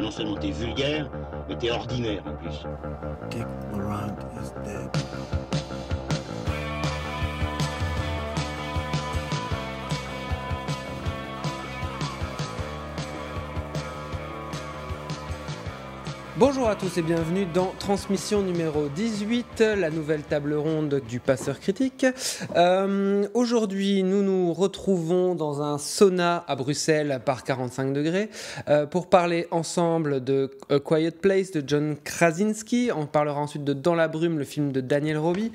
non seulement t'es vulgaire, mais t'es ordinaire en plus. Dick is dead. Bonjour à tous et bienvenue dans Transmission numéro 18, la nouvelle table ronde du passeur critique. Euh, aujourd'hui, nous nous retrouvons dans un sauna à Bruxelles par 45 degrés euh, pour parler ensemble de Quiet Place de John Krasinski. On parlera ensuite de Dans la brume, le film de Daniel Roby.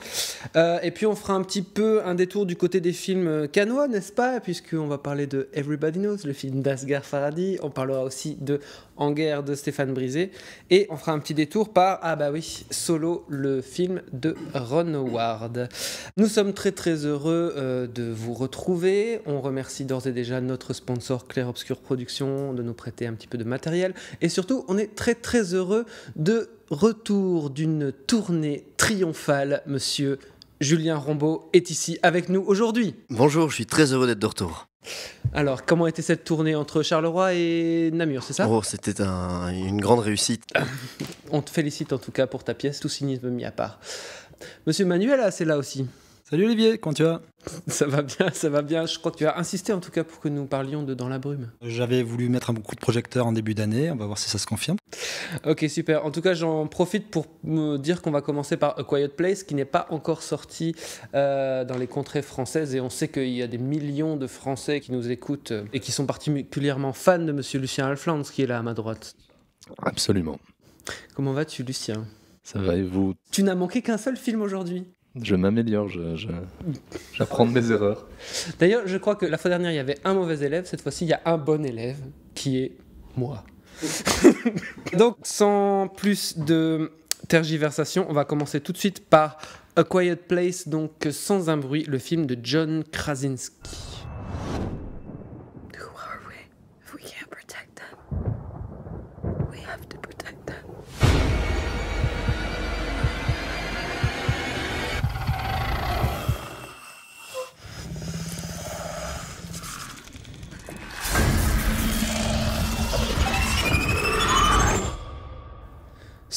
Euh, et puis on fera un petit peu un détour du côté des films canois, n'est-ce pas Puisqu'on va parler de Everybody Knows, le film d'Asghar Farhadi. On parlera aussi de en guerre de Stéphane Brisé. Et on fera un petit détour par, ah bah oui, Solo, le film de Ron Howard. Nous sommes très très heureux euh, de vous retrouver. On remercie d'ores et déjà notre sponsor Claire Obscure Productions de nous prêter un petit peu de matériel. Et surtout, on est très très heureux de retour d'une tournée triomphale, monsieur Julien Rombaud est ici avec nous aujourd'hui. Bonjour, je suis très heureux d'être de retour. Alors, comment était cette tournée entre Charleroi et Namur, c'est ça oh, C'était une grande réussite. On te félicite en tout cas pour ta pièce, tout cynisme mis à part. Monsieur Manuel, ah, c'est là aussi. Salut Olivier, comment tu vas Ça va bien, ça va bien. Je crois que tu as insisté en tout cas pour que nous parlions de Dans la brume. J'avais voulu mettre un coup de projecteur en début d'année, on va voir si ça se confirme. Ok, super. En tout cas, j'en profite pour me dire qu'on va commencer par A Quiet Place qui n'est pas encore sorti euh, dans les contrées françaises et on sait qu'il y a des millions de Français qui nous écoutent euh, et qui sont particulièrement fans de Monsieur Lucien Alflands qui est là à ma droite. Absolument. Comment vas-tu Lucien ça va et vous Tu n'as manqué qu'un seul film aujourd'hui. Je m'améliore, j'apprends de mes erreurs. D'ailleurs, je crois que la fois dernière, il y avait un mauvais élève. Cette fois-ci, il y a un bon élève qui est moi. Donc, sans plus de tergiversation, on va commencer tout de suite par A Quiet Place, donc Sans un bruit, le film de John Krasinski.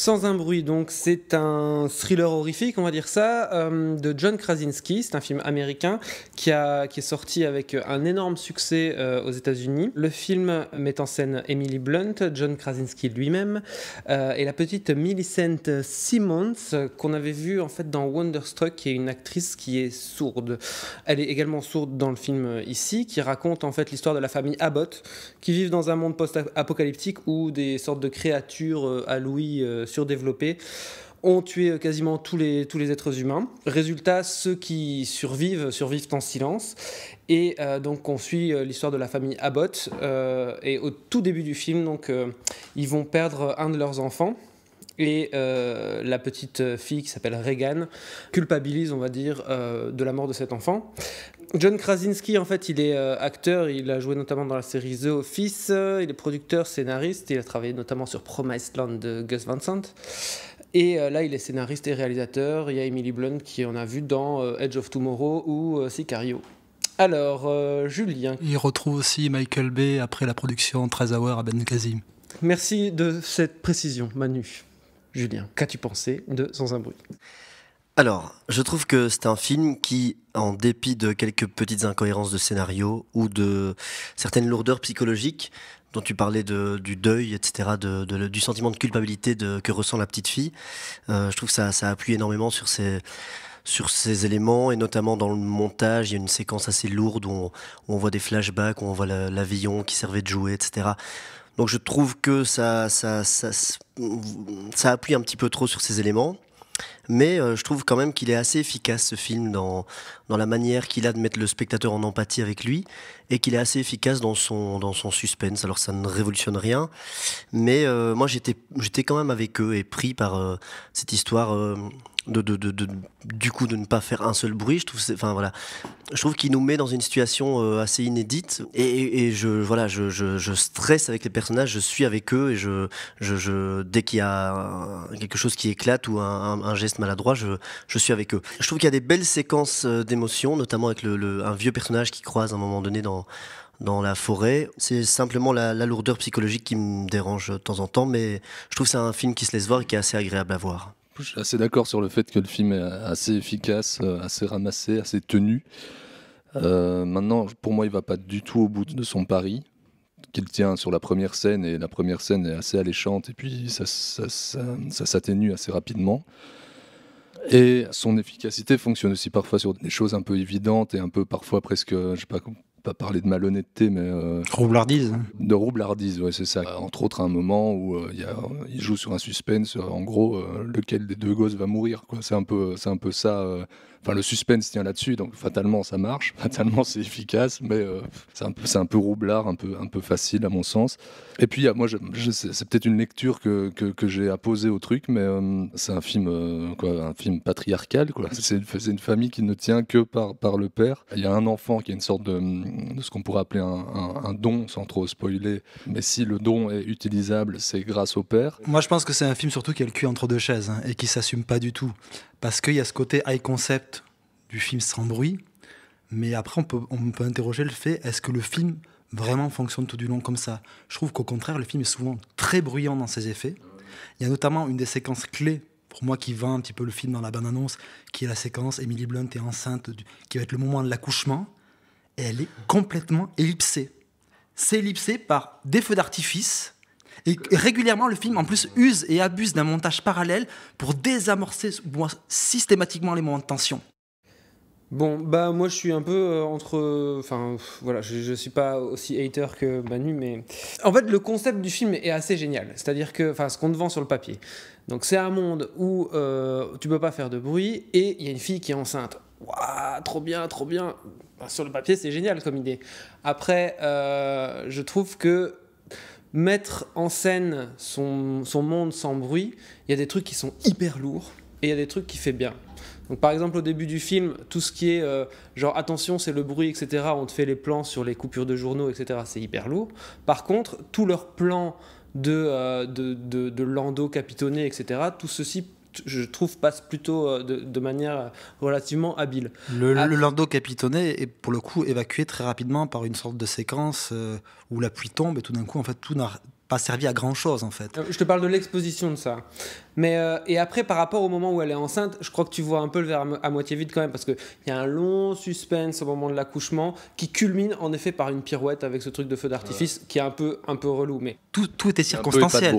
Sans un bruit, donc, c'est un thriller horrifique, on va dire ça, euh, de John Krasinski. C'est un film américain qui, a, qui est sorti avec euh, un énorme succès euh, aux États-Unis. Le film met en scène Emily Blunt, John Krasinski lui-même euh, et la petite Millicent Simmons qu'on avait vue en fait dans Wonderstruck, qui est une actrice qui est sourde. Elle est également sourde dans le film ici, qui raconte en fait l'histoire de la famille Abbott qui vivent dans un monde post-apocalyptique où des sortes de créatures à Louis surdéveloppées ont tué euh, quasiment tous les, tous les êtres humains. Résultat, ceux qui survivent survivent en silence. Et euh, donc on suit euh, l'histoire de la famille Abbott. et au tout début du film, donc, ils vont perdre un de leurs enfants. Et la petite fille qui s'appelle Regan culpabilise, on va dire, de la mort de cet enfant. John Krasinski, en fait, il est acteur, il a joué notamment dans la série The Office, il est producteur, scénariste, il a travaillé notamment sur Promised Land de Gus Van Sant. Et euh, là, il est scénariste et réalisateur. Il y a Emily Blunt qui en a vu dans euh, Edge of Tomorrow ou euh, Sicario. Alors, Julien. Il retrouve aussi Michael Bay après la production 13 Hours à Ben Nkazim. Merci de cette précision, Manu. Julien, qu'as-tu pensé de Sans un bruit alors, je trouve que c'est un film qui, en dépit de quelques petites incohérences de scénario ou de certaines lourdeurs psychologiques, dont tu parlais du deuil, etc., du sentiment de culpabilité que ressent la petite fille. Euh, je trouve que ça, appuie énormément sur ces, sur ces éléments, et notamment dans le montage, il y a une séquence assez lourde où on, voit des flashbacks, où on voit l'avion qui servait de jouet, etc. Donc je trouve que ça, appuie un petit peu trop sur ces éléments. Mais euh, je trouve quand même qu'il est assez efficace ce film dans, dans la manière qu'il a de mettre le spectateur en empathie avec lui et qu'il est assez efficace dans son, dans son suspense. Alors ça ne révolutionne rien, mais euh, moi j'étais, j'étais quand même avec eux et pris par euh, cette histoire euh, de, de, de, du coup de ne pas faire un seul bruit. Je trouve, enfin voilà, je trouve qu'il nous met dans une situation assez inédite et, je voilà, je, je, je, stresse avec les personnages, je suis avec eux et je, je dès qu'il y a quelque chose qui éclate ou un, geste maladroit, je, suis avec eux. Je trouve qu'il y a des belles séquences d'émotions, notamment avec le, un vieux personnage qui croise à un moment donné dans dans, la forêt. C'est simplement la, lourdeur psychologique qui me dérange de temps en temps, mais je trouve que c'est un film qui se laisse voir et qui est assez agréable à voir. Je suis assez d'accord sur le fait que le film est assez efficace, euh, assez ramassé, assez tenu. Euh, maintenant, pour moi, il ne va pas du tout au bout de son pari qu'il tient sur la première scène et la première scène est assez alléchante et puis ça, s'atténue assez rapidement. Et son efficacité fonctionne aussi parfois sur des choses un peu évidentes et un peu parfois presque, je sais pas pas parler de malhonnêteté, mais. Euh, roublardise. De roublardise, ouais, c'est ça. Euh, entre autres, un moment où euh, il joue sur un suspense, en gros, lequel des deux gosses va mourir, quoi. C'est un, un peu ça. Enfin, le suspense tient là-dessus, donc fatalement ça marche, fatalement c'est efficace, mais euh, c'est un peu, peu roublard, un peu, un peu facile à mon sens. Et puis moi, c'est peut-être une lecture que, que, j'ai apposée au truc, mais euh, c'est un film, euh, quoi, un film patriarcal, C'est une, famille qui ne tient que par, par le père. Il y a un enfant qui a une sorte de, ce qu'on pourrait appeler un, don, sans trop spoiler, mais si le don est utilisable, c'est grâce au père. Moi, je pense que c'est un film surtout qui a le cul entre deux chaises hein, et qui s'assume pas du tout, parce qu'il y a ce côté high concept du film sans bruit, mais après on peut, peut interroger le fait, est-ce que le film vraiment fonctionne tout du long comme ça Je trouve qu'au contraire, le film est souvent très bruyant dans ses effets. Il y a notamment une des séquences clés pour moi qui vend un petit peu le film dans la bande-annonce, qui est la séquence Emily Blunt est enceinte, qui va être le moment de l'accouchement, et elle est complètement ellipsée. C'est ellipsé par des feux d'artifice, et régulièrement, le film, en plus, use et abuse d'un montage parallèle pour désamorcer systématiquement les moments de tension. Bon, bah moi je suis un peu euh, entre... Enfin voilà, je, je, suis pas aussi hater que Manu, mais... En fait, le concept du film est assez génial. C'est-à-dire que... Enfin, ce qu'on te vend sur le papier. Donc c'est un monde où euh, tu peux pas faire de bruit et il y a une fille qui est enceinte. Waouh, trop bien, trop bien. Bah, sur le papier, c'est génial comme idée. Après, euh, je trouve que mettre en scène son, monde sans bruit, il y a des trucs qui sont hyper lourds et il y a des trucs qui fait bien. Donc par exemple au début du film, tout ce qui est euh, genre attention c'est le bruit, etc., on te fait les plans sur les coupures de journaux, etc., c'est hyper lourd. Par contre, tous leurs plans de, euh, de, de, de, Lando capitonné, etc., tout ceci je trouve, passe plutôt euh, de, manière euh, relativement habile. Le, Lando capitonné est pour le coup évacué très rapidement par une sorte de séquence euh, où la pluie tombe et tout d'un coup, en fait, tout n'a pas servi à grand chose en fait. Je te parle de l'exposition de ça. Mais euh, et après, par rapport au moment où elle est enceinte, je crois que tu vois un peu le verre à, moitié vide quand même, parce qu'il y a un long suspense au moment de l'accouchement qui culmine en effet par une pirouette avec ce truc de feu d'artifice qui est un peu, un peu relou. Mais tout, tout était circonstanciel.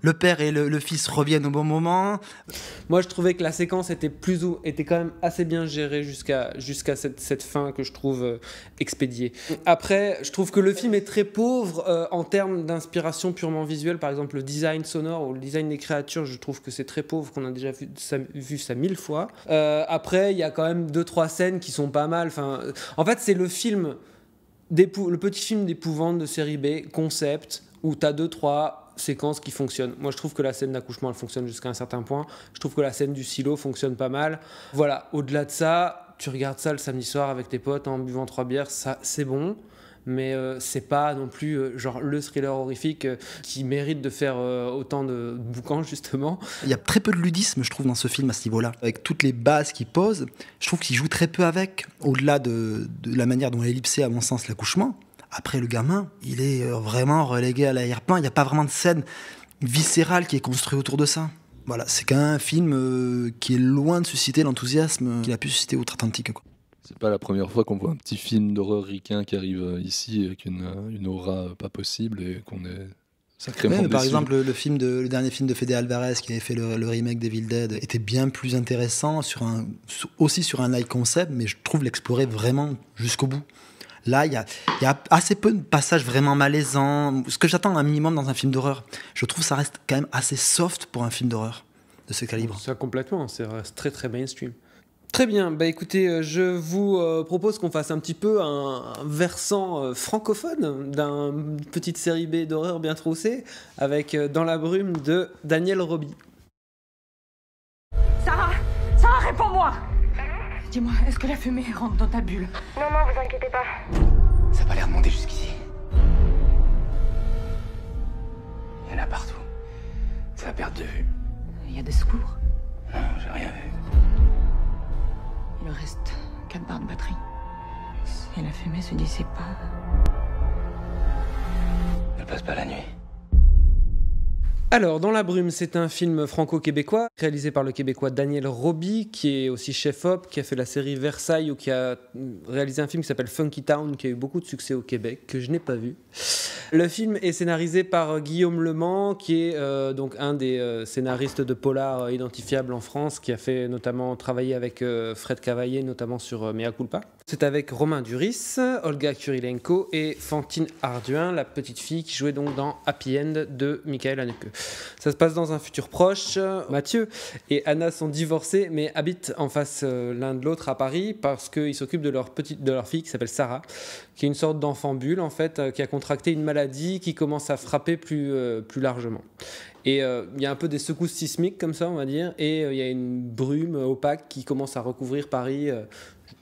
Le père et le, fils reviennent au bon moment. Moi, je trouvais que la séquence était plus ou était quand même assez bien gérée jusqu'à jusqu'à cette, cette, fin que je trouve euh, expédiée. Après, je trouve que le film est très pauvre euh, en termes d'inspiration purement visuelle. Par exemple, le design sonore ou le design des créatures, je trouve que c'est très pauvre, qu'on a déjà vu ça, mille fois. Euh, après, il y a quand même deux, trois scènes qui sont pas mal. Enfin, en fait, c'est le film, le petit film d'épouvante de série B, concept, où tu as deux, trois séquences qui fonctionnent. Moi, je trouve que la scène d'accouchement, elle fonctionne jusqu'à un certain point. Je trouve que la scène du silo fonctionne pas mal. Voilà, au-delà de ça, tu regardes ça le samedi soir avec tes potes en buvant trois bières, ça, c'est bon mais euh, c'est pas non plus euh, genre le thriller horrifique euh, qui mérite de faire autant de boucans justement. Il y a très peu de ludisme je trouve dans ce film à ce niveau-là. Avec toutes les bases qu'il pose, je trouve qu'il joue très peu avec, au-delà de, la manière dont est ellipsé à mon sens l'accouchement. Après le gamin, il est vraiment relégué à l'arrière-plan, il n'y a pas vraiment de scène viscérale qui est construite autour de ça. Voilà, c'est quand même un film qui est loin de susciter l'enthousiasme qu'il a pu susciter outre-Atlantique. C'est pas la première fois qu'on voit un petit film d'horreur ricain qui arrive euh, ici avec une, euh, une aura euh, pas possible et qu'on est sacrément. Ouais, par exemple, le, film de, le dernier film de Fede Alvarez qui avait fait le, remake d'Evil Dead était bien plus intéressant, sur un, aussi sur un light concept, mais je trouve l'explorer vraiment jusqu'au bout. Là, il y, y a, assez peu de passages vraiment malaisants. Ce que j'attends un minimum dans un film d'horreur, je trouve ça reste quand même assez soft pour un film d'horreur de ce calibre. Ça complètement, c'est très très mainstream. Très bien, bah écoutez, euh, je vous euh, propose qu'on fasse un petit peu un, versant euh, francophone d'une petite série B d'horreur bien troussée avec Dans la brume de Daniel Roby. Sarah Sarah, réponds-moi Dis-moi, est-ce que la fumée rentre dans ta bulle Non, non, vous inquiétez pas. Ça n'a pas l'air de monter jusqu'ici. Il y en a partout. Ça va perdre de vue. Il y a des secours Non, j'ai rien vu. Le reste quatre barres de batterie. Si la fumée se dissipe pas... Ne passe pas la nuit. Alors, Dans la brume, c'est un film franco-québécois réalisé par le Québécois Daniel Roby, qui est aussi chef-op, qui a fait la série Versailles ou qui a mm, réalisé un film qui s'appelle Funky Town, qui a eu beaucoup de succès au Québec, que je n'ai pas vu. Le film est scénarisé par euh, Guillaume Le Mans, qui est euh, donc un des euh, scénaristes de polar identifiable en France, qui a fait notamment travailler avec Fred Cavaillé, notamment sur Mea Culpa. C'est avec Romain Duris, Olga Kurilenko et Fantine Arduin, la petite fille qui jouait donc dans Happy End de Michael Haneke. Ça se passe dans un futur proche. Mathieu et Anna sont divorcés mais habitent en face euh, l'un de l'autre à Paris parce qu'ils s'occupent de leur petite, de leur fille qui s'appelle Sarah, qui est une sorte d'enfant bulle en fait, euh, qui a contracté une maladie qui commence à frapper plus, euh, plus largement. Et il y a un peu des secousses sismiques comme ça, on va dire, et il y a une brume opaque qui commence à recouvrir Paris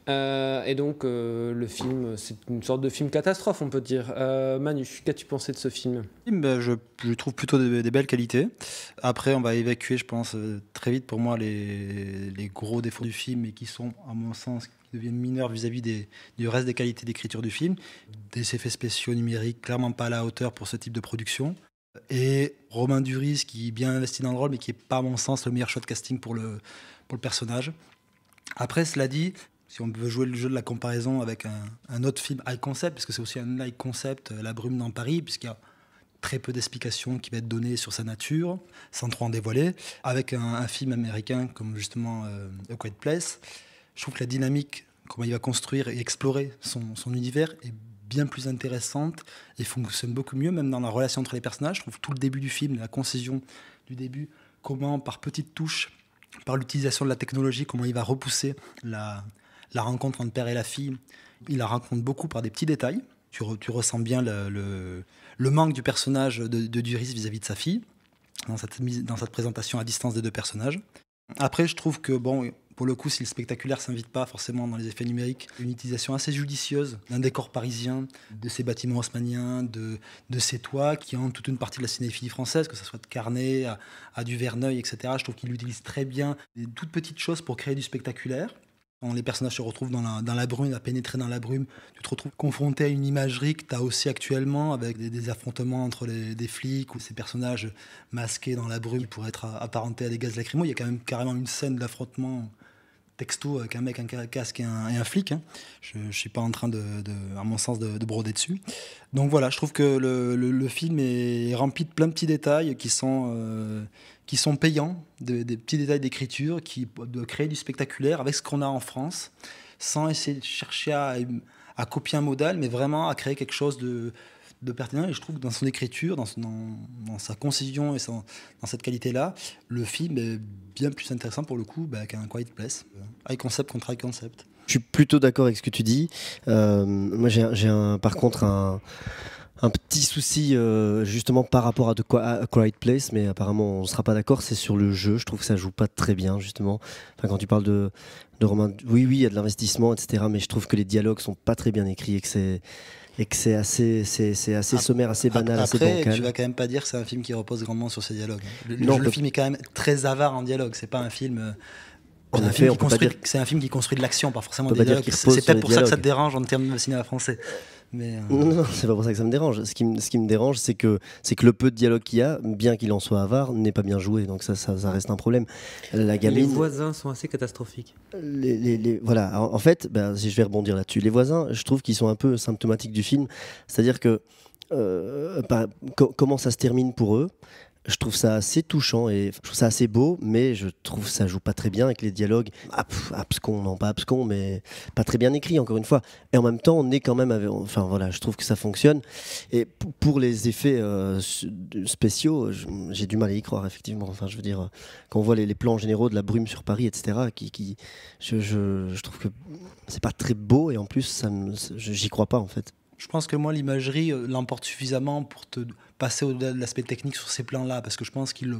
euh, et donc, euh, le film, c'est une sorte de film catastrophe, on peut dire. Euh, Manu, qu'as-tu pensé de ce film bah, je, trouve plutôt des, belles qualités. Après, on va évacuer, je pense, très vite pour moi, les, gros défauts du film et qui sont, à mon sens, qui deviennent mineurs vis-à-vis du reste des qualités d'écriture du film. Des effets spéciaux numériques clairement pas à la hauteur pour ce type de production. Et Romain Duris, qui est bien investi dans le rôle, mais qui n'est pas, à mon sens, le meilleur shot casting pour le, pour le personnage. Après, cela dit, si on veut jouer le jeu de la comparaison avec un, autre film high concept, parce que c'est aussi un high concept, euh, La brume dans Paris, puisqu'il y a très peu d'explications qui va être données sur sa nature, sans trop en dévoiler, avec un, film américain comme justement The euh, A Quiet Place. Je trouve que la dynamique, comment il va construire et explorer son, son, univers est bien plus intéressante et fonctionne beaucoup mieux, même dans la relation entre les personnages. Je trouve tout le début du film, la concision du début, comment par petites touches, par l'utilisation de la technologie, comment il va repousser la, la rencontre entre père et la fille, il la rencontre beaucoup par des petits détails. Tu, ressens bien le, manque du personnage de, Duris vis-à-vis de sa fille dans cette, dans cette présentation à distance des deux personnages. Après, je trouve que, bon, pour le coup, si le spectaculaire s'invite pas forcément dans les effets numériques, une utilisation assez judicieuse d'un décor parisien, de ces bâtiments haussmanniens, de, de ces toits qui ont toute une partie de la cinéphilie française, que ce soit de Carnet à, du Verneuil, etc. Je trouve qu'il utilise très bien toutes petites choses pour créer du spectaculaire les personnages se retrouvent dans la, brume, à pénétrer dans la brume, tu te retrouves confronté à une imagerie que tu as aussi actuellement avec des, affrontements entre des flics ou ces personnages masqués dans la brume pour être apparentés à des gaz lacrymaux. Il y a quand même carrément une scène d'affrontement texto avec un mec, un casque et un, flic. Hein. Je ne suis pas en train, de, à mon sens, de, broder dessus. Donc voilà, je trouve que le, film est rempli de plein de petits détails qui sont, euh, sont payants, des petits détails d'écriture, qui doit créer du spectaculaire avec ce qu'on a en France, sans essayer de chercher à, copier un modèle, mais vraiment à créer quelque chose de, de pertinent. Et je trouve que dans son écriture, dans, son, sa concision et dans cette qualité-là, le film est bien plus intéressant pour le coup bah, qu'un Quiet Place. Euh, high concept contre high concept. Je suis plutôt d'accord avec ce que tu dis. Euh, moi, j'ai par contre un un petit souci euh, justement par rapport à, de, Quiet Place, mais apparemment on ne sera pas d'accord, c'est sur le jeu, je trouve que ça joue pas très bien justement. Enfin, quand tu parles de, de oui oui il y a de l'investissement, etc., mais je trouve que les dialogues sont pas très bien écrits et que c'est assez, sommaire, assez banal, Après, assez bancal. Tu vas quand même pas dire que c'est un film qui repose grandement sur ses dialogues. Le, non, le film est quand même très avare en dialogue. C'est pas un film euh, c'est un film qui construit de l'action, pas forcément des dialogues. C'est peut-être pour ça que ça te dérange en termes de cinéma français. Mais euh, Non, c'est pas pour ça que ça me dérange. Ce qui, me, dérange, c'est que, c'est que le peu de dialogue qu'il y a, bien qu'il en soit avare, n'est pas bien joué. Donc ça, ça, reste un problème. La les voisins sont assez catastrophiques. Les, voilà. en fait, bah, si je vais rebondir là-dessus, les voisins, je trouve qu'ils sont un peu symptomatiques du film. C'est-à-dire que euh, comment ça se termine pour eux je trouve ça assez touchant et je trouve ça assez beau, mais je trouve ça joue pas très bien avec les dialogues. Ah, abscons, non pas abscons, mais pas très bien écrit, encore une fois. Et en même temps, on est quand même. enfin voilà, je trouve que ça fonctionne. Et pour les effets euh, spéciaux, j'ai du mal à y croire, effectivement. Enfin, je veux dire, quand on voit les, plans généraux de la brume sur Paris, etc., qui, je, trouve que c'est pas très beau et en plus, ça j'y crois pas en fait. Je pense que moi, l'imagerie euh, l'emporte suffisamment pour te passer au de l'aspect technique sur ces plans-là, parce que je pense qu'il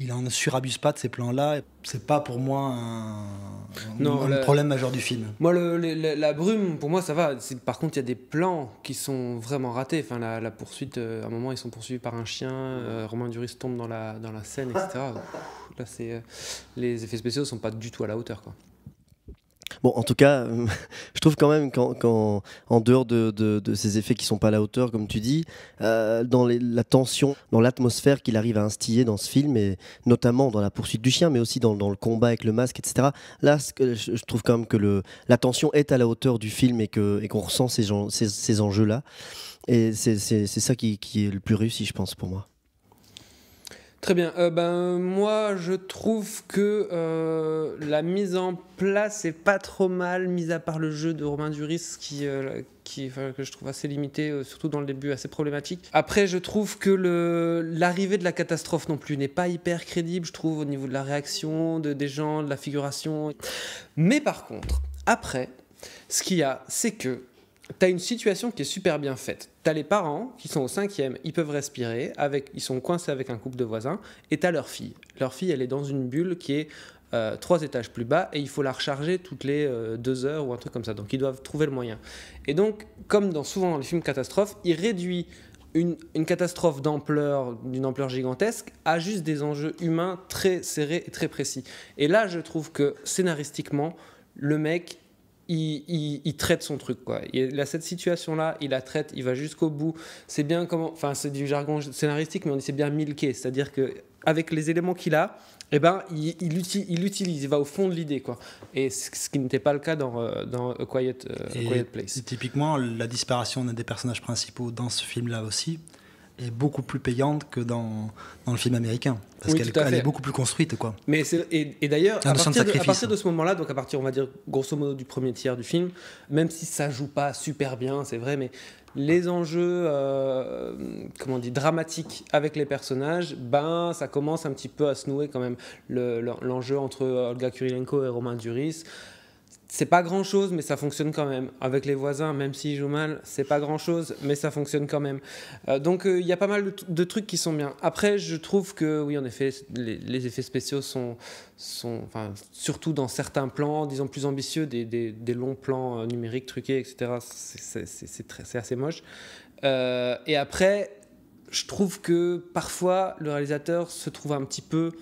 il en surabuse pas de ces plans-là. C'est pas pour moi un, problème majeur du film. Moi, la brume, pour moi, ça va. Par contre, il y a des plans qui sont vraiment ratés. Enfin, la, poursuite, euh, à un moment, ils sont poursuivis par un chien. Euh, Romain Duris tombe dans la, dans la scène, etc. là, c'est euh, les effets spéciaux sont pas du tout à la hauteur, quoi. Bon, en tout cas, je trouve quand même qu'en en, dehors de, de, de, ces effets qui sont pas à la hauteur, comme tu dis, euh, dans la tension, dans l'atmosphère qu'il arrive à instiller dans ce film, et notamment dans la poursuite du chien, mais aussi dans, dans le combat avec le masque, etc. Là, je trouve quand même que le, la tension est à la hauteur du film et qu'on et ressent ces, gens, ces, ces enjeux-là. Et c'est ça qui, qui est le plus réussi, je pense, pour moi. Très bien. Euh, ben, moi, je trouve que euh, la mise en place est pas trop mal, mis à part le jeu de Romain Duris qui, euh, qui que je trouve assez limité, surtout dans le début, assez problématique. Après, je trouve que le, l'arrivée de la catastrophe non plus n'est pas hyper crédible, je trouve, au niveau de la réaction de, des gens, de la figuration. Mais par contre, après, ce qu'il y a, c'est que tu as une situation qui est super bien faite. Tu as les parents qui sont au cinquième, ils peuvent respirer, avec, ils sont coincés avec un couple de voisins, et t'as leur fille. Leur fille, elle est dans une bulle qui est euh, trois étages plus bas et il faut la recharger toutes les euh, deux heures ou un truc comme ça. Donc ils doivent trouver le moyen. Et donc, comme dans, souvent dans les films catastrophe il réduit une, une catastrophe d'ampleur, d'une ampleur gigantesque, à juste des enjeux humains très serrés et très précis. Et là, je trouve que scénaristiquement, le mec, il, traite son truc quoi. Il a cette situation là, il la traite, il va jusqu'au bout. C'est bien comment, enfin c'est du jargon scénaristique, mais on dit c'est bien milqué, c'est-à-dire que avec les éléments qu'il a, eh ben il, il, il, va au fond de l'idée quoi. Et ce qui n'était pas le cas dans, euh, Quiet, euh, Quiet Place. Typiquement la disparition d'un des personnages principaux dans ce film là aussi est beaucoup plus payante que dans, dans le film américain. Parce qu'elle est beaucoup plus construite, quoi. Mais et, d'ailleurs, à, partir de ce moment-là, donc à partir, on va dire, grosso modo, du premier tiers du film, même si ça joue pas super bien, c'est vrai, mais les enjeux, euh, comment dit, dramatiques avec les personnages, ben, ça commence un petit peu à se nouer quand même. L'enjeu le, entre Olga Kurilenko et Romain Duris, c'est pas grand chose, mais ça fonctionne quand même. Avec les voisins, même s'ils jouent mal, c'est pas grand chose, mais ça fonctionne quand même. Euh, donc euh, il y a pas mal de, trucs qui sont bien. Après, je trouve que, oui, en effet, les, effets spéciaux sont, sont surtout dans certains plans, disons plus ambitieux, des, des, longs plans euh, numériques truqués, etc. C'est assez moche. et après, je trouve que parfois, le réalisateur se trouve un petit peu.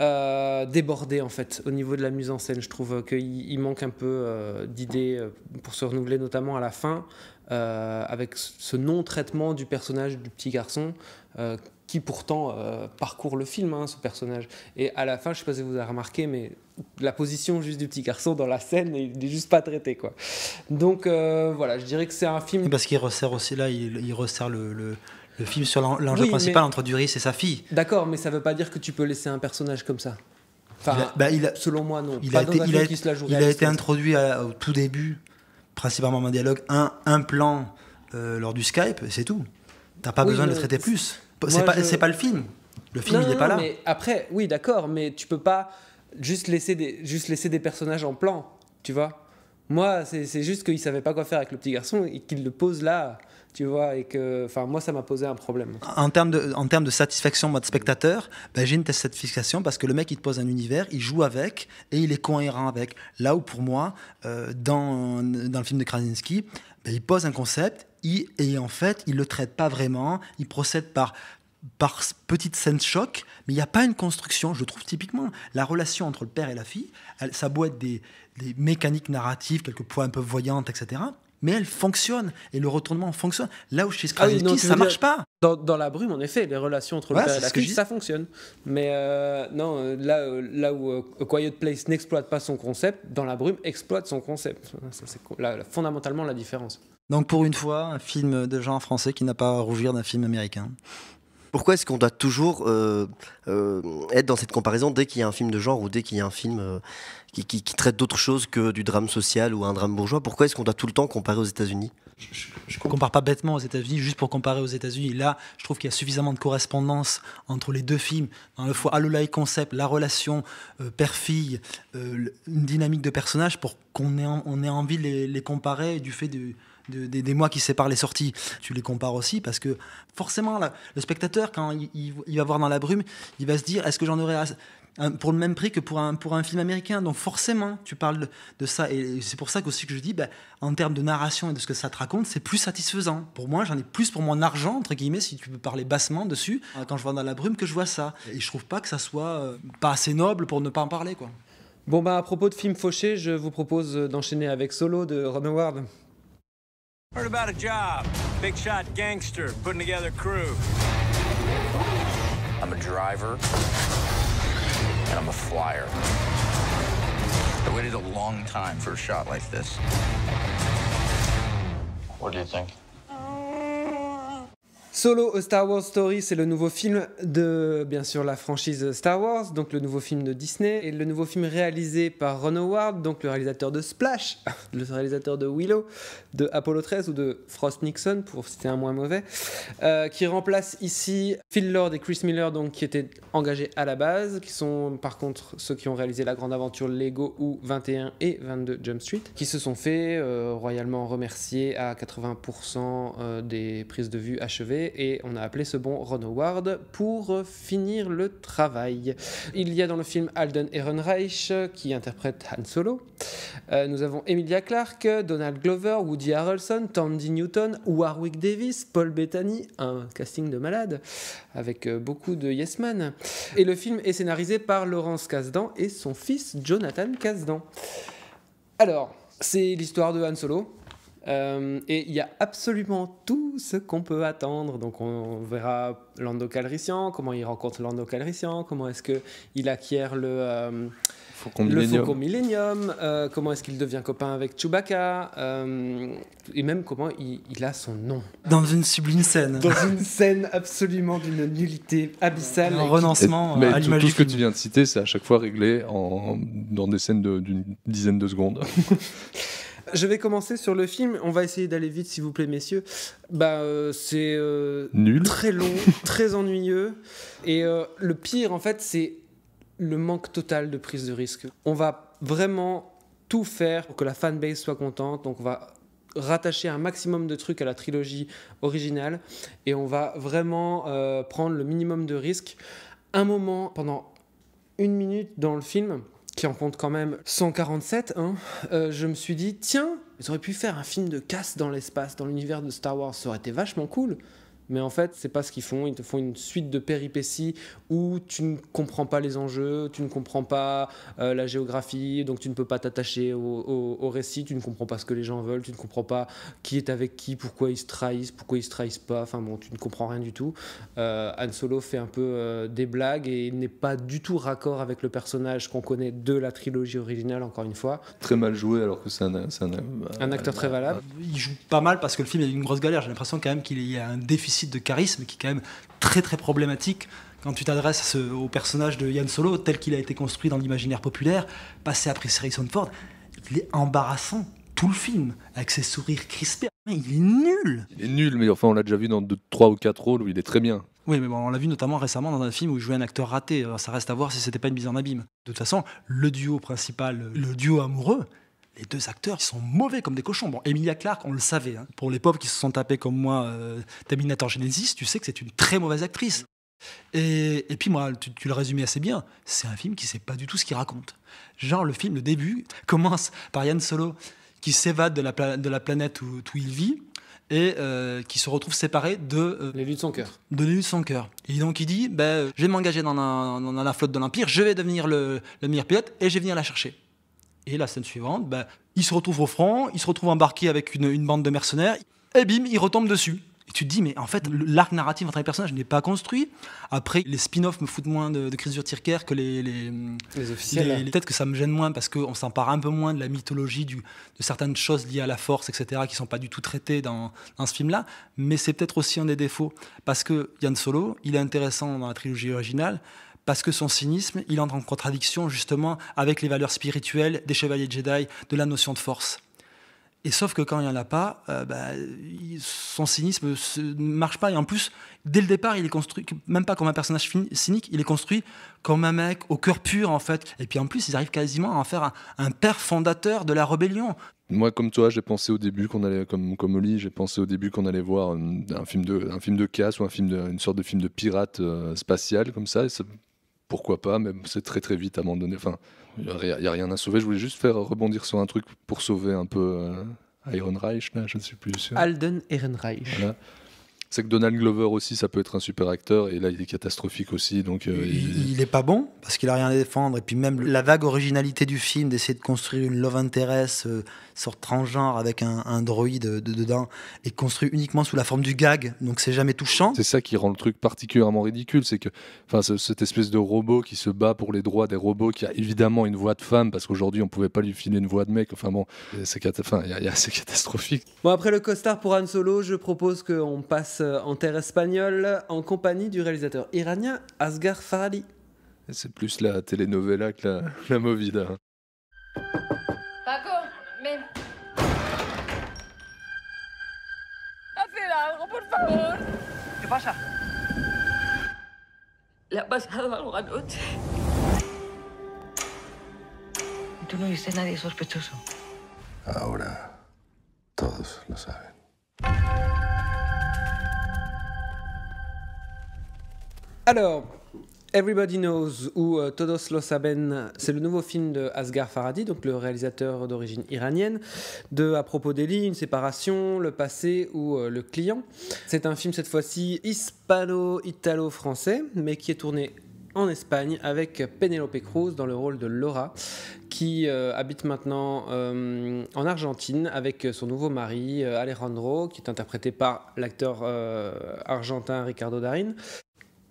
Euh, débordé en fait au niveau de la mise en scène. Je trouve qu'il manque un peu euh, d'idées euh, pour se renouveler, notamment à la fin, avec ce non-traitement du personnage du petit garçon qui pourtant parcourt le film, hein, ce personnage. Et à la fin, je ne sais pas si vous avez remarqué, mais la position juste du petit garçon dans la scène, il n'est juste pas traité. Quoi. Donc voilà, je dirais que c'est un film... Parce qu'il resserre aussi là, il, resserre le le film sur l'enjeu principal entre Duris et sa fille. D'accord, mais ça ne veut pas dire que tu peux laisser un personnage comme ça. Enfin, bah, selon moi, non. Il, a, été, introduit au tout début, principalement dans un dialogue, un, plan euh, lors du Skype, c'est tout. Tu n'as pas besoin de le traiter plus. C'est pas, pas le film. Le film, il n'est pas là. Mais après, oui, d'accord, mais tu peux pas juste laisser des, juste laisser des personnages en plan, tu vois. Moi, c'est juste qu'il savait pas quoi faire avec le petit garçon et qu'il le pose là tu vois, et que, enfin, moi, ça m'a posé un problème. En termes de, en de satisfaction, moi, de spectateur, ben, j'ai une satisfaction parce que le mec, il te pose un univers, il joue avec et il est cohérent avec. Là où, pour moi, euh, dans, le film de Krasinski, ben, il pose un concept et en fait, il le traite pas vraiment, il procède par par scènes de choc, mais il n'y a pas une construction. Je trouve typiquement la relation entre le père et la fille, elle, ça boit être des mécaniques narratives, quelquefois un peu voyantes, etc mais elle fonctionne et le retournement fonctionne. Là où chez suis ah ça marche pas. Dans, la brume, en effet, les relations entre le père et la fille, ça fonctionne. Mais euh, non, euh, euh, là, où A Quiet Place n'exploite pas son concept, dans la brume exploite son concept. C'est fondamentalement la différence. Donc pour une fois, un film de genre français qui n'a pas à rougir d'un film américain pourquoi est-ce qu'on doit toujours être dans cette comparaison dès qu'il y a un film de genre ou dès qu'il y a un film qui, traite d'autre chose que du drame social ou un drame bourgeois. Pourquoi est-ce qu'on doit tout le temps comparer aux États-Unis je, ne compare pas bêtement aux États-Unis, juste pour comparer aux États-Unis. Là, je trouve qu'il y a suffisamment de correspondance entre les deux films, dans le fois et concept, la relation euh, père-fille, euh, une dynamique de personnages, pour qu'on ait, on envie de les, comparer du fait de, des mois qui séparent les sorties. Tu les compares aussi parce que forcément, le spectateur, quand il, il, va voir dans la brume, il va se dire est-ce que j'en aurais assez pour le même prix que pour un, pour un film américain. Donc forcément, tu parles de, ça. Et c'est pour ça aussi que je dis, bah, en termes de narration et de ce que ça te raconte, c'est plus satisfaisant. Pour moi, j'en ai plus pour mon argent, entre guillemets, si tu peux parler bassement dessus, quand je vois dans la brume que je vois ça. Et je trouve pas que ça soit euh, pas assez noble pour ne pas en parler. quoi. Bon, bah à propos de films fauchés, je vous propose euh, d'enchaîner avec Solo de Ron Howard. Heard about a job. Big shot gangster putting together crew. I'm a driver. and I'm a flyer. I waited a long time for a shot like this. What do you think? Solo A Star Wars Story, c'est le nouveau film de, bien sûr, la franchise Star Wars, donc le nouveau film de Disney, et le nouveau film réalisé par Ron Howard, donc le réalisateur de Splash, le réalisateur de Willow, de Apollo 13 ou de Frost Nixon, pour citer un moins mauvais, euh, qui remplace ici Phil Lord et Chris Miller, donc qui étaient engagés à la base, qui sont par contre ceux qui ont réalisé La Grande Aventure Lego ou 21 et 22 Jump Street, qui se sont fait euh, royalement remercier à 80% euh, des prises de vue achevées et on a appelé ce bon Ron Howard pour euh, finir le travail. Il y a dans le film Alden Ehrenreich euh, qui interprète Han Solo. Euh, nous avons Emilia Clarke, Donald Glover, Woody Harrelson, Tandy Newton, Warwick Davis, Paul Bettany, un casting de malade avec beaucoup de yes Et le film est scénarisé par Laurence Kasdan et son fils Jonathan Kasdan. Alors, c'est l'histoire de Han Solo, euh, et il y a absolument tout ce qu'on peut attendre. Donc on verra Lando Calrissian, comment il rencontre Lando Calrissian, comment est-ce qu'il acquiert le... Euh, Faucon le euh, comment est-ce qu'il devient copain avec Chewbacca, et même comment il, a son nom. Dans une sublime scène. Dans une scène absolument d'une nullité abyssale. Un renoncement mais à Tout, tout ce que tu viens de citer, c'est à chaque fois réglé dans des scènes d'une dizaine de secondes. Je vais commencer sur le film. On va essayer d'aller vite, s'il vous plaît, messieurs. Bah, euh, c'est euh, très long, très ennuyeux. Et euh, le pire, en fait, c'est le manque total de prise de risque. On va vraiment tout faire pour que la fanbase soit contente. Donc, on va rattacher un maximum de trucs à la trilogie originale et on va vraiment prendre le minimum de risque. Un moment, pendant une minute dans le film, qui en compte quand même 147, hein, euh, je me suis dit, tiens, ils auraient pu faire un film de casse dans l'espace, dans l'univers de Star Wars, ça aurait été vachement cool mais en fait, c'est pas ce qu'ils font. Ils te font une suite de péripéties où tu ne comprends pas les enjeux, tu ne comprends pas euh, la géographie, donc tu ne peux pas t'attacher au, au, récit, tu ne comprends pas ce que les gens veulent, tu ne comprends pas qui est avec qui, pourquoi ils se trahissent, pourquoi ils se trahissent pas. Enfin bon, tu ne comprends rien du tout. Euh, Han Solo fait un peu euh, des blagues et il n'est pas du tout raccord avec le personnage qu'on connaît de la trilogie originale, encore une fois. Très mal joué, alors que c'est un, un, acteur très valable. Il joue pas mal parce que le film est une grosse galère. J'ai l'impression quand même qu'il y a un déficit de charisme qui est quand même très très problématique quand tu t'adresses au personnage de Yann Solo tel qu'il a été construit dans l'imaginaire populaire, passé après Harrison Ford, il est embarrassant tout le film avec ses sourires crispés. Il est nul. Il est nul, mais enfin on l'a déjà vu dans deux, trois ou quatre rôles où il est très bien. Oui, mais bon, on l'a vu notamment récemment dans un film où il jouait un acteur raté. ça reste à voir si c'était pas une mise en abîme. De toute façon, le duo principal, le duo amoureux, les deux acteurs, sont mauvais comme des cochons. Bon, Emilia Clarke, on le savait. Hein. Pour les pauvres qui se sont tapés comme moi euh, Terminator Genesis, tu sais que c'est une très mauvaise actrice. Et, puis moi, tu, le résumais assez bien, c'est un film qui sait pas du tout ce qu'il raconte. Genre, le film, le début, commence par Yann Solo qui s'évade de, la planète où, il vit et euh, qui se retrouve séparé de euh, l'élu de son cœur. De l'élu de son cœur. Et donc il dit, ben, euh, je vais m'engager dans la, flotte de l'Empire, je vais devenir le, le meilleur pilote et je vais venir la chercher. Et la scène suivante, ben, il se retrouve au front, il se retrouve embarqué avec une, bande de mercenaires, et bim, il retombe dessus. Et tu te dis, mais en fait, l'arc narratif entre les personnages n'est pas construit. Après, les spin-offs me foutent moins de, de sur que les. les, les officiels. Hein. Peut-être que ça me gêne moins parce qu'on s'empare un peu moins de la mythologie, de certaines choses liées à la force, etc., qui ne sont pas du tout traitées dans, dans ce film-là. Mais c'est peut-être aussi un des défauts. Parce que Yann Solo, il est intéressant dans la trilogie originale, parce que son cynisme, il entre en contradiction justement avec les valeurs spirituelles des chevaliers Jedi, de la notion de force. Et sauf que quand il n'y en a pas, euh, bah, son cynisme ne marche pas. Et en plus, dès le départ, il est construit, même pas comme un personnage cynique, il est construit comme un mec au cœur pur, en fait. Et puis en plus, il arrive quasiment à en faire un, père fondateur de la rébellion. Moi, comme toi, j'ai pensé au début qu'on allait, comme, comme Oli, j'ai pensé au début qu'on allait voir un, film de, un film de casse ou un film une sorte de film de pirate euh, spatial, comme ça. Et ça pourquoi pas, mais c'est très très vite à moment Enfin, il n'y a, rien à sauver. Je voulais juste faire rebondir sur un truc pour sauver un peu euh, Iron là, je ne suis plus sûr. Alden Ehrenreich. C'est que Donald Glover aussi, ça peut être un super acteur, et là, il est catastrophique aussi. Donc, euh, il n'est pas bon, parce qu'il a rien à défendre. Et puis, même la vague originalité du film, d'essayer de construire une love interest euh, sort transgenre avec un, un droïde de, dedans et construit uniquement sous la forme du gag, donc c'est jamais touchant. C'est ça qui rend le truc particulièrement ridicule, c'est que enfin cette espèce de robot qui se bat pour les droits des robots, qui a évidemment une voix de femme parce qu'aujourd'hui on pouvait pas lui filer une voix de mec. Enfin bon, c'est catastrophique. Bon après le costard pour Han Solo, je propose qu'on passe euh, en terre espagnole en compagnie du réalisateur iranien Asghar Farhadi. C'est plus la telenovela que la, la movida. Hein. por favor. ¿Qué pasa? ¿Le ha pasado algo anoche? Tú no viste a nadie sospechoso. Ahora todos lo saben. Alors, Everybody Knows ou euh, Todos los saben, c'est le nouveau film de Asghar Farhadi, donc le réalisateur d'origine iranienne, de À propos d'Eli, une séparation, le passé ou euh, le client. C'est un film cette fois-ci hispano-italo-français, mais qui est tourné en Espagne avec Penelope Cruz dans le rôle de Laura, qui euh, habite maintenant en Argentine avec son nouveau mari Alejandro, qui est interprété par l'acteur argentin Ricardo Darin.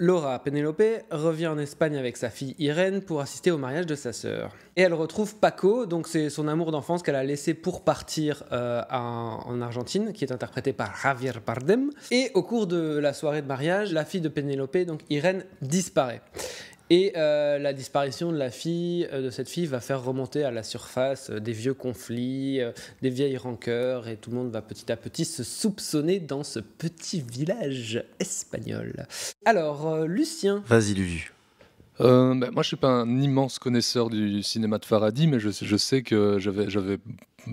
Laura Penelope revient en Espagne avec sa fille Irène pour assister au mariage de sa sœur. Et elle retrouve Paco, donc c'est son amour d'enfance qu'elle a laissé pour partir euh, en, Argentine, qui est interprété par Javier Bardem. Et au cours de la soirée de mariage, la fille de Penelope, donc Irène, disparaît. Et euh, la disparition de la fille, euh, de cette fille, va faire remonter à la surface euh, des vieux conflits, des vieilles rancœurs, et tout le monde va petit à petit se soupçonner dans ce petit village espagnol. Alors, Lucien. Vas-y, Lulu. Ben, moi, je suis pas un immense connaisseur du cinéma de Faraday, mais je, sais que j'avais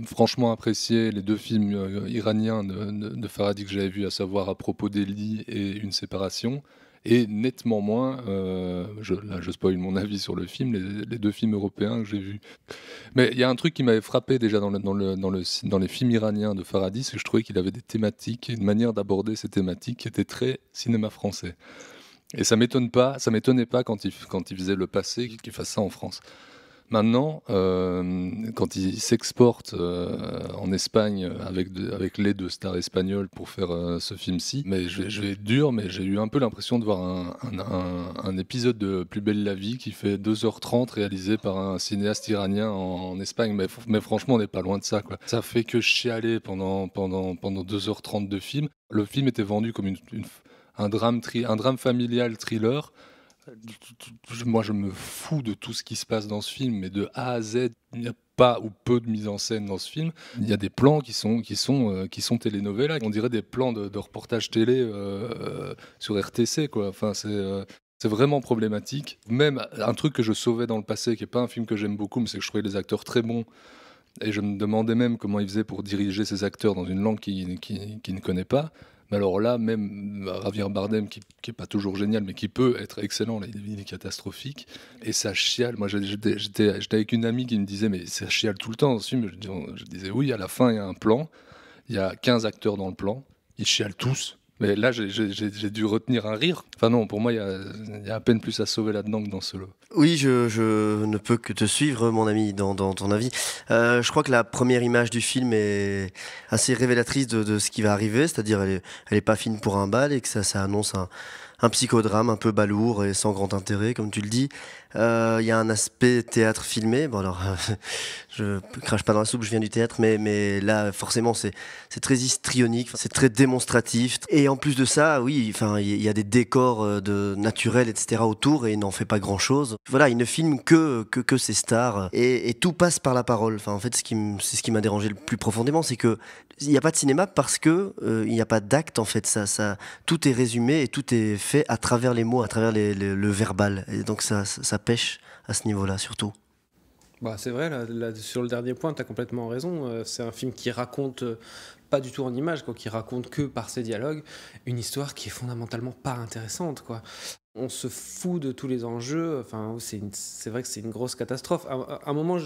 franchement apprécié les deux films iraniens de, de, que j'avais vus, à savoir à propos d'Eli et Une séparation et nettement moins, euh, je, je spoil mon avis sur le film, les, deux films européens que j'ai vus. Mais il y a un truc qui m'avait frappé déjà dans, les films iraniens de Faradis c'est que je trouvais qu'il avait des thématiques une manière d'aborder ces thématiques qui était très cinéma français. Et ça m'étonne pas, ça m'étonnait pas quand il, quand il faisait le passé qu'il fasse ça en France. Maintenant, euh, quand il s'exporte euh, en Espagne avec, les deux l'aide de stars espagnoles pour faire euh, ce film-ci, mais je, vais être dur, mais j'ai eu un peu l'impression de voir un, épisode de Plus belle la vie qui fait 2h30 réalisé par un cinéaste iranien en, Espagne. Mais, franchement, on n'est pas loin de ça. Ça fait que chialer pendant, pendant, 2h30 de film. Le film était vendu comme un, un drame familial thriller moi je me fous de tout ce qui se passe dans ce film, mais de A à Z, il n'y a pas ou peu de mise en scène dans ce film. Il y a des plans qui sont qui sont euh, qui sont télénovelas, on dirait des plans de, reportage télé euh, sur RTC quoi. Enfin c'est euh, c'est vraiment problématique. Même un truc que je sauvais dans le passé, qui n'est pas un film que j'aime beaucoup, mais c'est que je trouvais les acteurs très bons. Et je me demandais même comment ils faisaient pour diriger ces acteurs dans une langue qu'ils qui, qui ne connaissent pas. Mais alors là, même Javier Bardem, qui n'est pas toujours génial, mais qui peut être excellent, là, il est catastrophique. Et ça chiale. Moi, j'étais avec une amie qui me disait, mais ça chiale tout le temps ce Je disais, oui, à la fin, il y a un plan. Il y a 15 acteurs dans le plan. Ils chialent tous. Mais là, j'ai dû retenir un rire. Enfin non, pour moi, il y, a à peine plus à sauver là-dedans que dans lot. Oui, je, ne peux que te suivre, mon ami, dans, ton avis. Euh, je crois que la première image du film est assez révélatrice de, ce qui va arriver, c'est-à-dire elle n'est pas fine pour un bal et que ça, ça annonce un un psychodrame un peu balourd et sans grand intérêt, comme tu le dis. Euh, il y a un aspect théâtre filmé. Bon alors, je crache pas dans la soupe, je viens du théâtre, mais, mais là, forcément, c'est très histrionique, c'est très démonstratif. Et en plus de ça, oui, enfin, il y a des décors euh, de naturels, etc. autour, et il n'en fait pas grand-chose. Voilà, il ne filme que que, que ses stars, et, tout passe par la parole. Enfin, en fait, ce qui c'est ce qui m'a dérangé le plus profondément, c'est que il n'y a pas de cinéma parce que euh, il n'y a pas d'acte en fait. Ça, ça, tout est résumé et tout est fait fait à travers les mots, à travers le verbal. Et donc ça, ça pêche à ce niveau-là, surtout. Bah, c'est vrai, sur le dernier point, tu as complètement raison. Euh, c'est un film qui raconte, euh, pas du tout en images, quoi, qui raconte que par ses dialogues, une histoire qui est fondamentalement pas intéressante. quoi. On se fout de tous les enjeux. Enfin, c'est vrai que c'est une grosse catastrophe. À, un moment,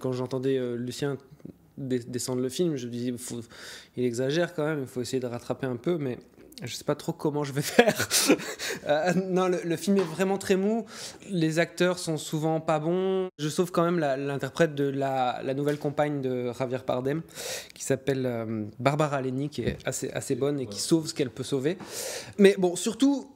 quand j'entendais euh, Lucien descendre le film, je me disais, il exagère quand même, il faut essayer de rattraper un peu, mais je sais pas trop comment je vais faire. Euh, non, le, film est vraiment très mou. Les acteurs sont souvent pas bons. Je sauve quand même l'interprète de la, nouvelle compagne de Javier Pardem, qui s'appelle euh, Barbara Leni, qui est assez, assez bonne et qui sauve ce qu'elle peut sauver. Mais bon, surtout,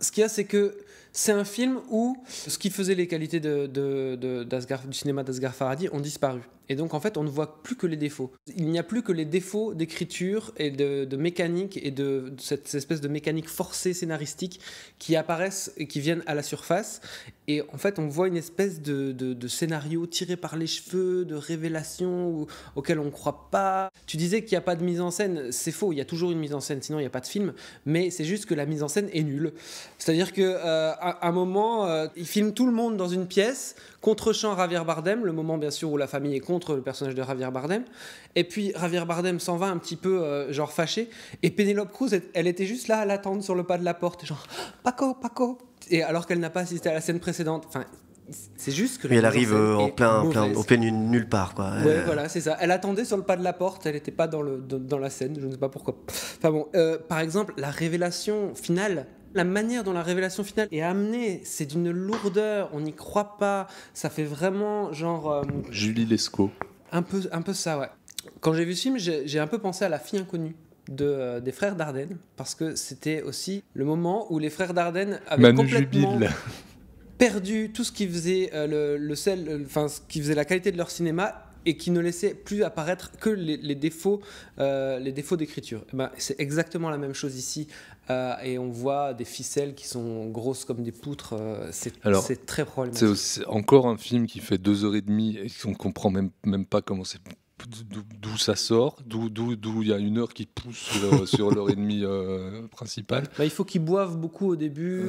ce qu'il y a, c'est que c'est un film où ce qui faisait les qualités de, du cinéma d'Asgar Farhadi ont disparu. Et donc, en fait, on ne voit plus que les défauts. Il n'y a plus que les défauts d'écriture et de, mécanique et de, cette espèce de mécanique forcée scénaristique qui apparaissent et qui viennent à la surface. Et en fait, on voit une espèce de, scénario tiré par les cheveux, de révélations auxquelles on ne croit pas. Tu disais qu'il n'y a pas de mise en scène. C'est faux, il y a toujours une mise en scène, sinon il n'y a pas de film. Mais c'est juste que la mise en scène est nulle. C'est-à-dire qu'à euh, à un moment, euh, il ils filment tout le monde dans une pièce, contre-champ Ravier Bardem, le moment bien sûr où la famille est contre le personnage de Javier Bardem. Et puis Javier Bardem s'en va un petit peu, euh, genre fâché. Et Pénélope Cruz, elle, était juste là à l'attendre sur le pas de la porte, genre Paco, Paco. Et alors qu'elle n'a pas assisté à la scène précédente. Enfin, c'est juste que. elle arrive euh, en plein, plein, au plein nulle part, quoi. Euh. voilà, c'est ça. Elle attendait sur le pas de la porte, elle était pas dans, le, dans, la scène, je ne sais pas pourquoi. Enfin bon, par exemple, la révélation finale la manière dont la révélation finale est amenée, c'est d'une lourdeur, on n'y croit pas, ça fait vraiment genre... Euh, Julie Lescaut. Un peu, un peu ça, ouais. Quand j'ai vu ce film, j'ai un peu pensé à La fille inconnue. De, euh, des frères Dardenne, parce que c'était aussi le moment où les frères Dardenne avaient complètement perdu tout ce qui faisait euh, le, sel, enfin ce qui faisait la qualité de leur cinéma et qui ne laissait plus apparaître que les, défauts, euh, les défauts d'écriture. Eh ben, c'est exactement la même chose ici, euh, et on voit des ficelles qui sont grosses comme des poutres. Euh, c'est très problématique. C'est encore un film qui fait deux heures et demie et qu'on comprend même même pas comment c'est d'où ça sort, d'où il y a une heure qui pousse sur l'heure et demie principale. Bah, il faut qu'ils boivent beaucoup au début,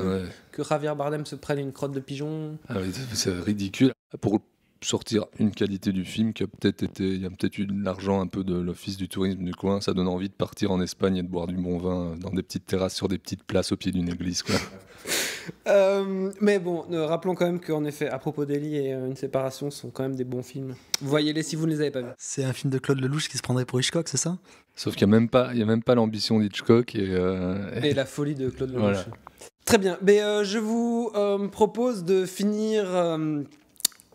que Javier Bardem se prenne une crotte de pigeon. Ah c'est ridicule. Pour sortir une qualité du film qui a peut-être été, il y a peut-être eu de l'argent un peu de l'office du tourisme du coin, ça donne envie de partir en Espagne et de boire du bon vin euh, dans des petites terrasses sur des petites places au pied d'une église. Quoi. Euh, mais bon, euh, rappelons quand même qu'en effet, à propos d'Eli et Une séparation sont quand même des bons films. Voyez-les si vous ne les avez pas vus. C'est un film de Claude Lelouch qui se prendrait pour Hitchcock, c'est ça Sauf qu'il n'y a même pas, il y a même pas l'ambition d'Hitchcock et, et, la folie de Claude Lelouch. Très bien, mais je vous propose de finir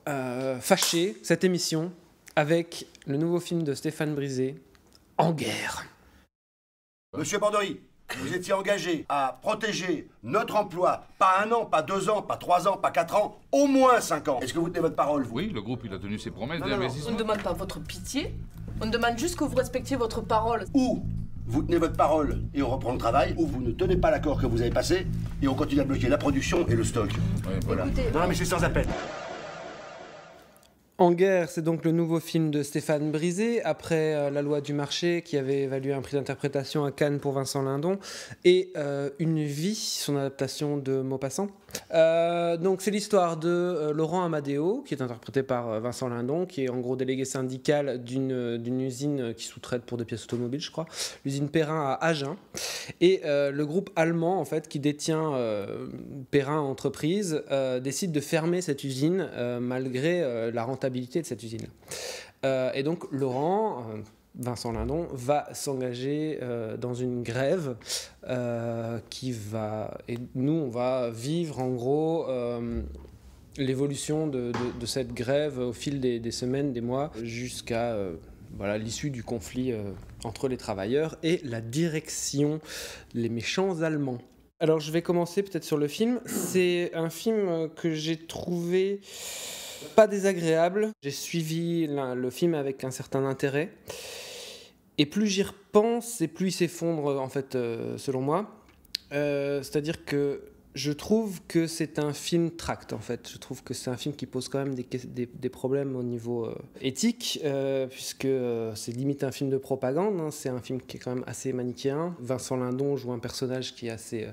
euh, fâcher cette émission avec le nouveau film de Stéphane Brisé, En guerre. Monsieur Bandori, vous étiez engagé à protéger notre emploi, pas un an, pas deux ans, pas trois ans, pas quatre ans, au moins cinq ans. Est-ce que vous tenez votre parole, Oui, le groupe, il a tenu ses promesses. On ne demande pas votre pitié, on demande juste que vous respectiez votre parole. Ou vous tenez votre parole et on reprend le travail, ou vous ne tenez pas l'accord que vous avez passé et on continue à bloquer la production et le stock. non, mais c'est sans appel. En guerre, c'est donc le nouveau film de Stéphane Brisé, après euh, La loi du marché, qui avait valu un prix d'interprétation à Cannes pour Vincent Lindon, et euh, Une vie, son adaptation de Maupassant. Euh, donc c'est l'histoire de Laurent Amadeo, qui est interprété par Vincent Lindon, qui est en gros délégué syndical d'une usine qui sous-traite pour des pièces automobiles, je crois, l'usine Perrin à Agen, et le groupe allemand, en fait, qui détient Perrin Entreprise, décide de fermer cette usine malgré la rentabilité de cette usine. Euh, et donc Laurent, euh, Vincent Lindon, va s'engager euh, dans une grève qui va... Et nous, on va vivre en gros l'évolution de, cette grève au fil des, semaines, des mois, jusqu'à voilà l'issue du conflit entre les travailleurs et la direction, les méchants allemands. Alors je vais commencer peut-être sur le film. C'est un film que j'ai trouvé pas désagréable. J'ai suivi le film avec un certain intérêt. Et plus j'y repense, et plus il s'effondre, en fait, euh, selon moi. Euh, c'est-à-dire que je trouve que c'est un film tract en fait. Je trouve que c'est un film qui pose quand même des, des, problèmes au niveau euh, éthique, euh, puisque euh, c'est limite un film de propagande. Hein. C'est un film qui est quand même assez manichéen. Vincent Lindon joue un personnage qui est assez.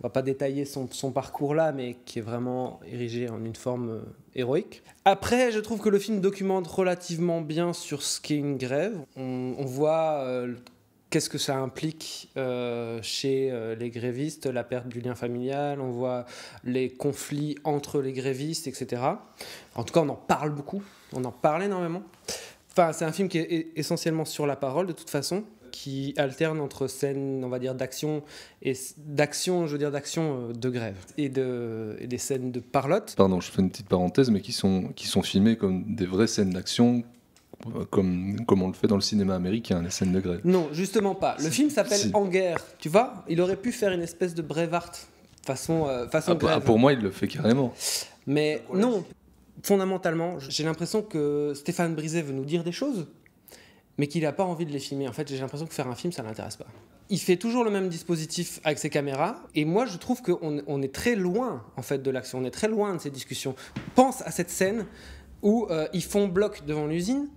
on va pas détailler son, parcours là, mais qui est vraiment érigé en une forme héroïque. Après, je trouve que le film documente relativement bien sur ce qu'est une grève. On, on voit qu'est-ce que ça implique euh, chez euh, les grévistes, la perte du lien familial, on voit les conflits entre les grévistes, etc. En tout cas, on en parle beaucoup, on en parle énormément. Enfin, c'est un film qui est e-, essentiellement sur la parole, de toute façon, qui alterne entre scènes, on va dire, d'action et d'action, je veux dire, d'action euh, de grève et, de, des scènes de parlotte. Pardon, je fais une petite parenthèse, mais qui sont, qui sont filmées comme des vraies scènes d'action comme, comme on le fait dans le cinéma américain, les scènes de grève. Non, justement pas. Le film s'appelle En guerre, tu vois Il aurait pu faire une espèce de Brevart façon, euh, façon ah, Pour moi, il le fait carrément. Mais non, fondamentalement, j'ai l'impression que Stéphane Brisé veut nous dire des choses, mais qu'il n'a pas envie de les filmer. En fait, j'ai l'impression que faire un film, ça ne l'intéresse pas. Il fait toujours le même dispositif avec ses caméras, et moi je trouve qu'on on est très loin en fait de l'action, on est très loin de ces discussions. Pense à cette scène où euh, ils font bloc devant l'usine,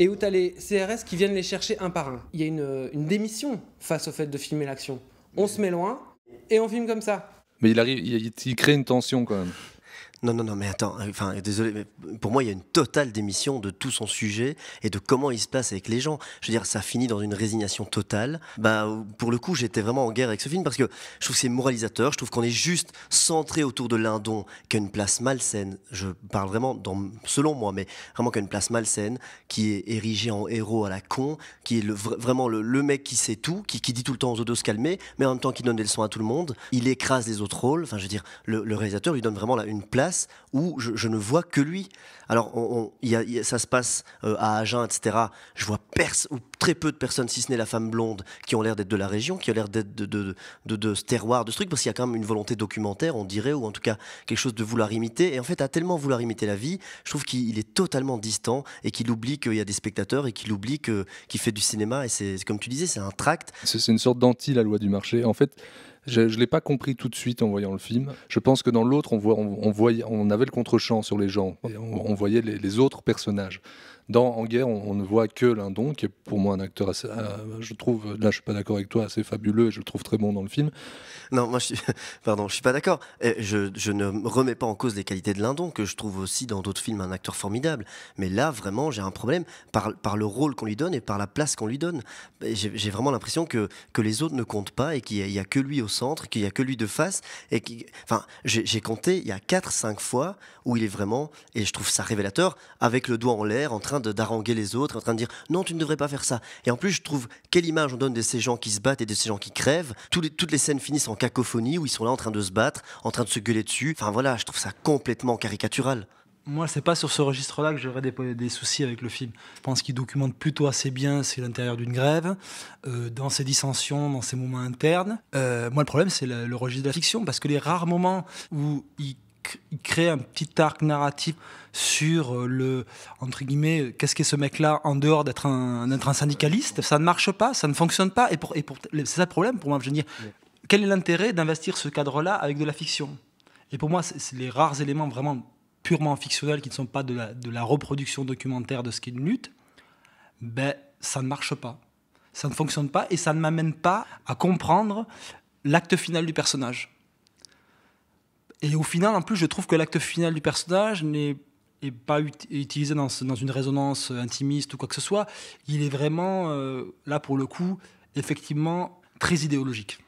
et où tu les CRS qui viennent les chercher un par un. Il y a une, euh, démission face au fait de filmer l'action. On se met loin et on filme comme ça. Mais il arrive, il crée une tension quand même. Non, non, non, mais attends, euh, enfin, désolé, pour moi, il y a une totale démission de tout son sujet et de comment il se passe avec les gens. Je veux dire, ça finit dans une résignation totale. Bah, pour le coup, j'étais vraiment en guerre avec ce film parce que je trouve que c'est moralisateur, je trouve qu'on est juste centré autour de Lindon, qui a une place malsaine. Je parle vraiment, dans, selon moi, mais vraiment qui a une place malsaine, qui est érigé en héros à la con, qui est vraiment le, mec qui sait tout, qui, dit tout le temps aux autres de se calmer, mais en même temps qui donne des leçons à tout le monde. Il écrase les autres rôles. Enfin, je veux dire, le, le réalisateur lui donne vraiment là, une place où je, ne vois que lui. Alors, ça se passe euh, à Agen, etc. Je vois très peu de personnes, si ce n'est la femme blonde, qui ont l'air d'être de la région, qui ont l'air d'être de, ce terroir, de ce truc, parce qu'il y a quand même une volonté documentaire, on dirait, ou en tout cas quelque chose de vouloir imiter. Et en fait, à tellement vouloir imiter la vie, je trouve qu'il est totalement distant et qu'il oublie qu'il y a des spectateurs et qu'il oublie qu'il fait du cinéma. Et c'est, comme tu disais, c'est un tract. C'est une sorte d'anti la loi du marché. En fait, je ne l'ai pas compris tout de suite en voyant le film. Je pense que dans l'autre, on, on, voyait, on avait le contre-champ sur les gens. on, voyait les, autres personnages. Dans En guerre, on, ne voit que Lindon, qui est pour moi un acteur assez. Euh, je trouve, là je suis pas d'accord avec toi, assez fabuleux et je le trouve très bon dans le film. Non, moi je suis, pardon, je suis pas d'accord. Je, je, ne remets pas en cause les qualités de Lindon, que je trouve aussi dans d'autres films un acteur formidable. Mais là, vraiment, j'ai un problème par, par le rôle qu'on lui donne et par la place qu'on lui donne. J'ai vraiment l'impression que, que les autres ne comptent pas et qu'il n'y a, que lui au centre, qu'il n'y a que lui de face. Et qui, enfin, j'ai compté, il y a 4-5 fois où il est vraiment, et je trouve ça révélateur, avec le doigt en l'air, en train d'haranguer les autres, en train de dire non, tu ne devrais pas faire ça. Et en plus, je trouve quelle image on donne de ces gens qui se battent et de ces gens qui crèvent. Toutes les, toutes les scènes finissent en cacophonie où ils sont là en train de se battre, en train de se gueuler dessus. Enfin voilà, je trouve ça complètement caricatural. Moi, c'est pas sur ce registre-là que j'aurais des, des, soucis avec le film. Je pense qu'il documente plutôt assez bien c'est l'intérieur d'une grève, euh, dans ses dissensions, dans ses moments internes. Euh, moi, le problème, c'est le, le, registre de la fiction, parce que les rares moments où il il crée un petit arc narratif sur euh, le entre guillemets qu'est-ce qu'est ce mec-là en dehors d'être un syndicaliste ça ne marche pas ça ne fonctionne pas et pour et pour c'est ça le problème pour moi je veux dire quel est l'intérêt d'investir ce cadre-là avec de la fiction et pour moi c'est les rares éléments vraiment purement fictionnels qui ne sont pas de la, de la reproduction documentaire de ce qu'est une lutte ben ça ne marche pas ça ne fonctionne pas et ça ne m'amène pas à comprendre l'acte final du personnage et au final, en plus, je trouve que l'acte final du personnage n'est pas utilisé dans, une résonance intimiste ou quoi que ce soit. Il est vraiment, euh, là pour le coup, effectivement très idéologique.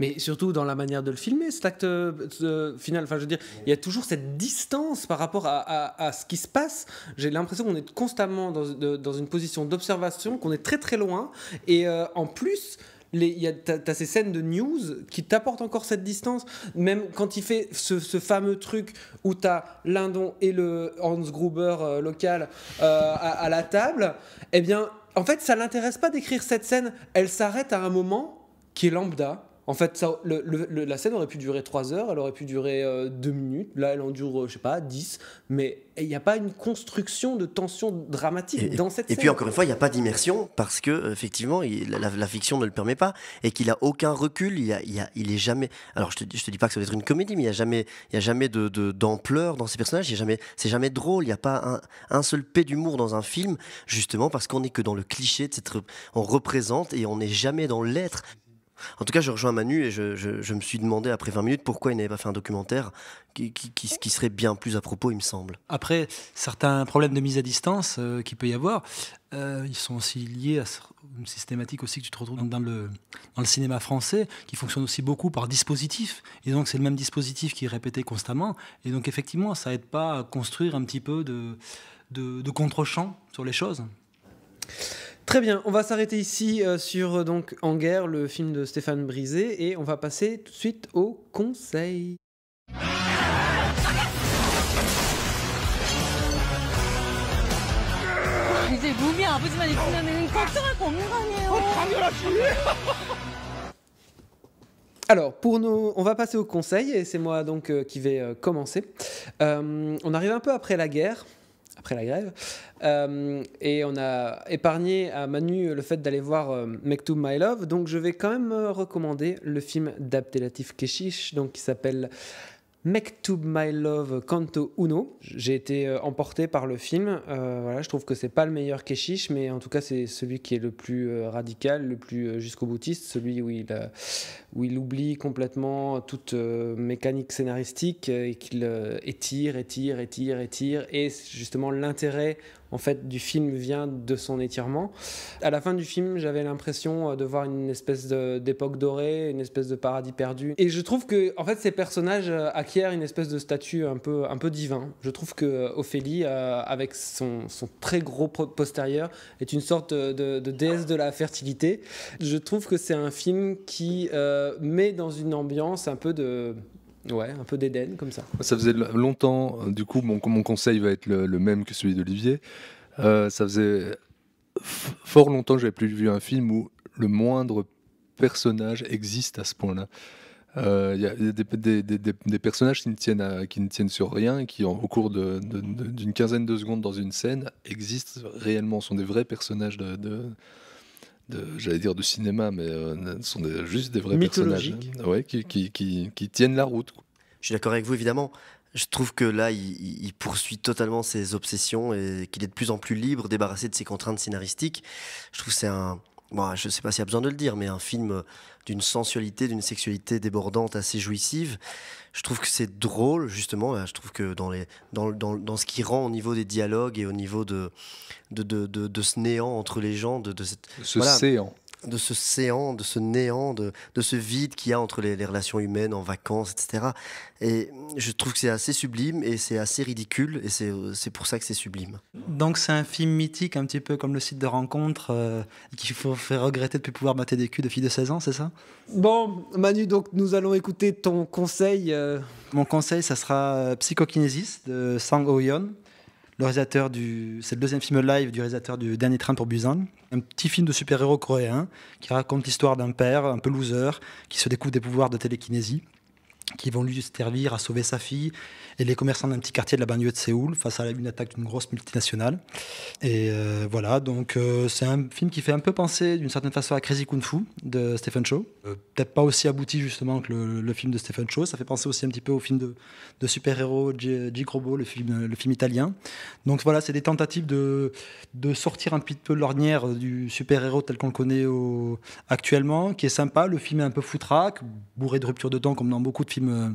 Mais surtout dans la manière de le filmer, cet acte euh, final. Enfin, je veux dire, il y a toujours cette distance par rapport à, ce qui se passe. J'ai l'impression qu'on est constamment dans, une position d'observation, qu'on est très très loin. Et euh, en plus, y T'as ces scènes de news qui t'apportent encore cette distance. Même quand il fait ce, fameux truc où t'as Lindon et le Hans Gruber euh, local euh, à, la table, eh bien, en fait, ça l'intéresse pas d'écrire cette scène. Elle s'arrête à un moment qui est lambda, en fait, la scène aurait pu durer 3 heures, elle aurait pu durer euh, deux 2 minutes. Là, elle en dure, euh, je sais pas, 10. Mais il n'y a pas une construction de tension dramatique dans cette scène. Et puis, encore une fois, il n'y a pas d'immersion parce que, effectivement, la, fiction ne le permet pas et qu'il a aucun recul. Il, n'est est jamais. Alors, je ne te, dis pas que ça va être une comédie, mais il n'y a jamais, il y a jamais d'ampleur de, dans ces personnages. c'est jamais drôle. Il n'y a pas un, seul pet d'humour dans un film, justement parce qu'on n'est que dans le cliché. De cette, on représente et on n'est jamais dans l'être. En tout cas, je rejoins Manu et je, me suis demandé après 20 minutes pourquoi il n'avait pas fait un documentaire qui, qui, serait bien plus à propos, il me semble. Après, certains problèmes de mise à distance qui euh, qu'il peut y avoir, euh, ils sont aussi liés à une systématique aussi que tu te retrouves dans le, le cinéma français, qui fonctionne aussi beaucoup par dispositif. Et donc, c'est le même dispositif qui est répété constamment. Et donc, effectivement, ça aide pas à construire un petit peu de, de, de contre-champ sur les choses. Très bien, on va s'arrêter ici euh, sur euh, donc En guerre, le film de Stéphane Brisé, et on va passer tout de suite au conseil. Alors, pour nous, on va passer au conseil et c'est moi donc euh, qui vais commencer. on arrive un peu après la guerre, après la grève. Euh, et on a épargné à Manu le fait d'aller voir euh, To My Love. Donc je vais quand même euh, recommander le film d'Abdelatif Keshish donc, qui s'appelle Mektoub My Love Canto Uno. J'ai été euh, emporté par le film. Euh, voilà, je trouve que c'est pas le meilleur Keshish, mais en tout cas, c'est celui qui est le plus euh, radical, le plus jusqu'au boutiste, celui où il, où il oublie complètement toute mécanique scénaristique et qu'il étire, étire, étire, étire. Et justement, l'intérêt en fait du film vient de son étirement. À la fin du film, j'avais l'impression euh, de voir une espèce d'époque dorée, une espèce de paradis perdu. Et je trouve que en fait ces personnages euh, acquièrent une espèce de statut un peu un peu divin. Je trouve que euh, Ophélie, avec son, très gros postérieur, est une sorte de, déesse de la fertilité. Je trouve que c'est un film qui met dans une ambiance un peu de Ouais, un peu d'éden comme ça. Ça faisait longtemps, euh, du coup, mon, mon conseil va être le, même que celui d'Olivier. Euh, ça faisait fort longtemps que j'avais plus vu un film où le moindre personnage existe à ce point-là. Euh, il y a des, personnages qui ne, tiennent à, qui ne tiennent sur rien, qui au cours d'une quinzaine de secondes dans une scène existent réellement, sont des vrais personnages de, j'allais dire de cinéma, mais euh, sont juste des vrais personnages hein. ouais, qui, qui, qui, tiennent la route. Je suis d'accord avec vous, évidemment. Je trouve que là, il, il poursuit totalement ses obsessions et qu'il est de plus en plus libre, débarrassé de ses contraintes scénaristiques. Je trouve que c'est un, bon, je ne sais pas s'il y a besoin de le dire, mais un film d'une sensualité, d'une sexualité débordante, assez jouissive. Je trouve que c'est drôle, justement. Je trouve que dans, ce qui rend au niveau des dialogues et au niveau de, ce néant entre les gens, de, cette, ce séant de ce séant, de ce néant, de, ce vide qu'il y a entre les, relations humaines en vacances, etc. Et je trouve que c'est assez sublime et c'est assez ridicule et euh, c'est pour ça que c'est sublime. Donc c'est un film mythique, un petit peu comme le site de rencontre, euh, qu'il faut faire regretter de plus pouvoir mater des culs de filles de 16 ans, c'est ça Bon, Manu, donc nous allons écouter ton conseil. Euh. Mon conseil, ça sera Psychokinesis de Sang yon du. C'est le deuxième film live du réalisateur du Dernier Train pour Busan. Un petit film de super-héros coréen qui raconte l'histoire d'un père, un peu loser, qui se découvre des pouvoirs de télékinésie qui vont lui servir à sauver sa fille et les commerçants d'un petit quartier de la banlieue de Séoul face à une attaque d'une grosse multinationale. Et euh, voilà, donc euh, c'est un film qui fait un peu penser d'une certaine façon à Crazy Kung Fu de Stephen Chow. Euh, peut-être pas aussi abouti justement que le, film de Stephen Chow. Ça fait penser aussi un petit peu au film de, super-héros G. Grobo, le film, le film italien. Donc voilà, c'est des tentatives de, de sortir un petit peu de l'ornière du super-héros tel qu'on le connaît actuellement, qui est sympa. Le film est un peu foutraque, bourré de ruptures de temps comme dans beaucoup de films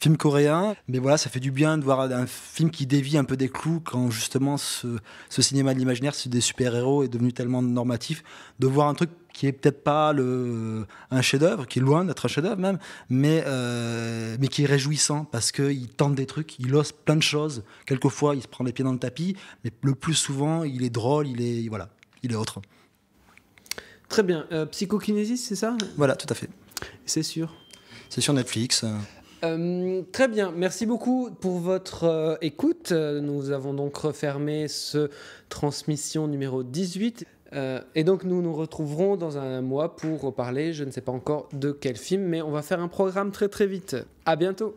film coréen. Mais voilà, ça fait du bien de voir un film qui dévie un peu des clous quand justement ce, cinéma de l'imaginaire, c'est des super-héros, est devenu tellement normatif. De voir un truc qui est peut-être pas le, un chef-d'œuvre, qui est loin d'être un chef-d'œuvre même, mais, euh, mais qui est réjouissant parce qu'il tente des trucs, il ose plein de choses. Quelquefois, il se prend les pieds dans le tapis, mais le plus souvent, il est drôle, il est, voilà, il est autre. Très bien. Euh, psychokinésis, c'est ça Voilà, tout à fait. C'est sûr. C'est sur Netflix. Euh. Euh, très bien, merci beaucoup pour votre euh, écoute. Nous avons donc refermé ce transmission numéro 18. Euh, et donc nous nous retrouverons dans un mois pour parler, je ne sais pas encore de quel film, mais on va faire un programme très très vite. À bientôt